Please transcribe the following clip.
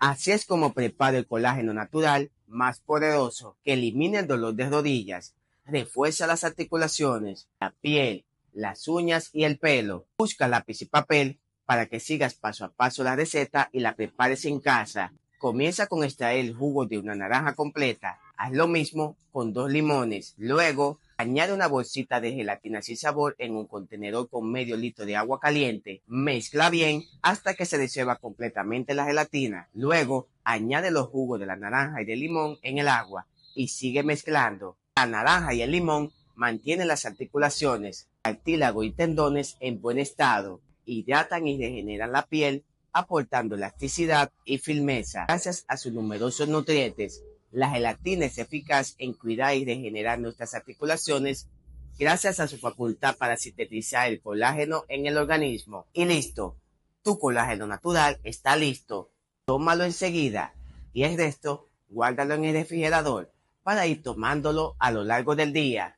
Así es como preparo el colágeno natural más poderoso que elimina el dolor de rodillas, refuerza las articulaciones, la piel, las uñas y el pelo. Busca lápiz y papel para que sigas paso a paso la receta y la prepares en casa. Comienza con extraer el jugo de una naranja completa. Haz lo mismo con dos limones. Luego, Añade una bolsita de gelatina sin sabor en un contenedor con medio litro de agua caliente. Mezcla bien hasta que se disuelva completamente la gelatina. Luego, añade los jugos de la naranja y del limón en el agua y sigue mezclando. La naranja y el limón mantienen las articulaciones, cartílago y tendones en buen estado, hidratan y regeneran la piel, aportando elasticidad y firmeza gracias a sus numerosos nutrientes. La gelatina es eficaz en cuidar y regenerar nuestras articulaciones gracias a su facultad para sintetizar el colágeno en el organismo. Y listo, tu colágeno natural está listo. Tómalo enseguida y el resto guárdalo en el refrigerador para ir tomándolo a lo largo del día.